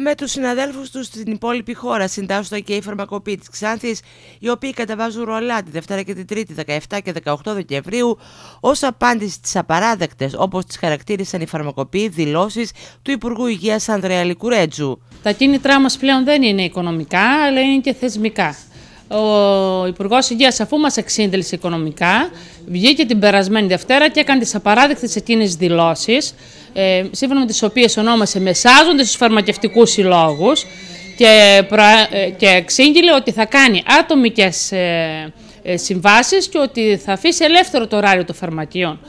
με τους συναδέλφους τους στην υπόλοιπη χώρα συντάσσονται και οι φαρμακοποιοί της Ξάνθης οι οποίοι καταβάζουν ρολά τη Δευτέρα και την Τρίτη 17 και 18 Δεκεμβρίου ως απάντηση στις απαράδεκτες όπως τις χαρακτήρισαν οι φαρμακοποιοί δηλώσεις του Υπουργού Υγείας Ανδρέα Λικουρέτζου. Τα κίνητρά μας πλέον δεν είναι οικονομικά αλλά είναι και θεσμικά. Ο Υπουργός Υγείας, αφού μας εξήντελσε οικονομικά, βγήκε την περασμένη Δευτέρα και έκανε τις απαράδεκτες εκείνες δηλώσεις, ε, σύμφωνα με τις οποίες ονόμασε μεσάζονται στους φαρμακευτικούς συλλόγους ε, και, εξήγηλε ότι θα κάνει άτομικες ε, ε, συμβάσεις και ότι θα αφήσει ελεύθερο το ωράριο των φαρμακείων.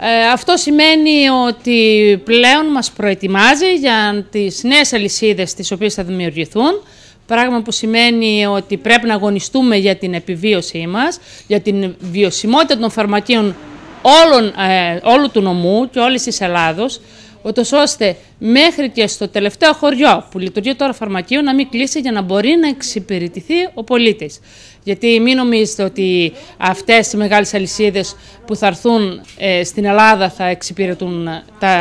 Ε, αυτό σημαίνει ότι πλέον μας προετοιμάζει για τις νέες αλυσίδες τις οποίες θα δημιουργηθούν Πράγμα που σημαίνει ότι πρέπει να αγωνιστούμε για την επιβίωσή μας, για την βιωσιμότητα των φαρμακείων όλων, ε, όλου του νομού και όλης της Ελλάδος, ώστε μέχρι και στο τελευταίο χωριό που λειτουργεί τώρα φαρμακείο να μην κλείσει για να μπορεί να εξυπηρετηθεί ο πολίτης. Γιατί μην νομίζετε ότι αυτές οι μεγάλες αλυσίδες που θα έρθουν ε, στην Ελλάδα θα εξυπηρετούν ε, τα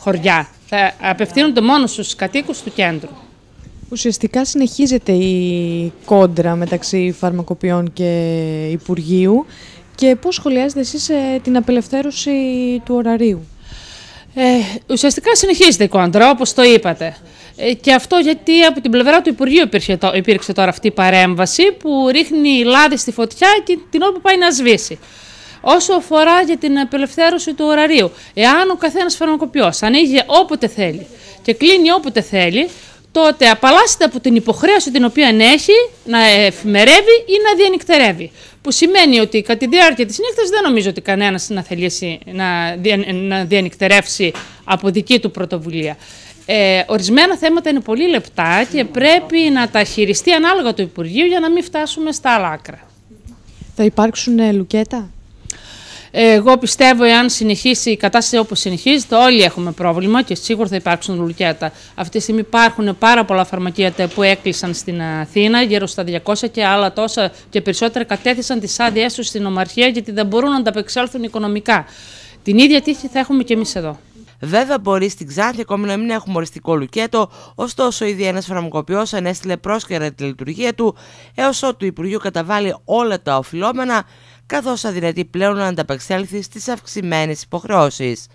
χωριά. Θα απευθύνονται μόνο στους κατοίκους του κέντρου. Ουσιαστικά συνεχίζεται η κόντρα μεταξύ φαρμακοποιών και Υπουργείου και πώς σχολιάζετε εσείς ε, την απελευθέρωση του ωραρίου. Ε, ουσιαστικά συνεχίζεται η κόντρα, όπως το είπατε. Ε, και αυτό γιατί από την πλευρά του Υπουργείου υπήρξε τώρα αυτή η παρέμβαση που ρίχνει λάδι στη φωτιά και την όπου πάει να σβήσει. Όσο αφορά για την απελευθέρωση του ωραρίου, εάν ο καθένας φαρμακοποιός ανοίγει όποτε θέλει και κλείνει όποτε θέλει, τότε απαλλάσσεται από την υποχρέωση την οποία έχει να εφημερεύει ή να διανυκτερεύει. Που σημαίνει ότι κατά τη διάρκεια της νύχτας δεν νομίζω ότι κανένας να θελήσει να, δια, να διανυκτερεύσει από δική του πρωτοβουλία. Ε, ορισμένα θέματα είναι πολύ λεπτά και πρέπει να τα χειριστεί ανάλογα το Υπουργείο για να μην φτάσουμε στα άλλα άκρα. Θα υπάρξουν λουκέτα. Εγώ πιστεύω, εάν συνεχίσει η κατάσταση όπως συνεχίζεται, όλοι έχουμε πρόβλημα και σίγουρα θα υπάρξουν λουκέτα. Αυτή τη στιγμή υπάρχουν πάρα πολλά φαρμακεία που έκλεισαν στην Αθήνα, γύρω στα 200 και άλλα τόσα και περισσότερα κατέθεσαν τις άδειές τους στην Ομαρχία γιατί δεν μπορούν να ανταπεξέλθουν οικονομικά. Την ίδια τύχη θα έχουμε και εμείς εδώ. Βέβαια, μπορεί στην Ξάνθη ακόμη να μην έχουμε οριστικό λουκέτο, ωστόσο, ήδη ένας φαρμακοποιός ανέστηλε πρόσκαιρα τη λειτουργία του έως ότου Υπουργείο καταβάλει όλα τα οφειλόμενα καθώς αδυνατεί πλέον να ανταπεξέλθει στις αυξημένες υποχρεώσεις.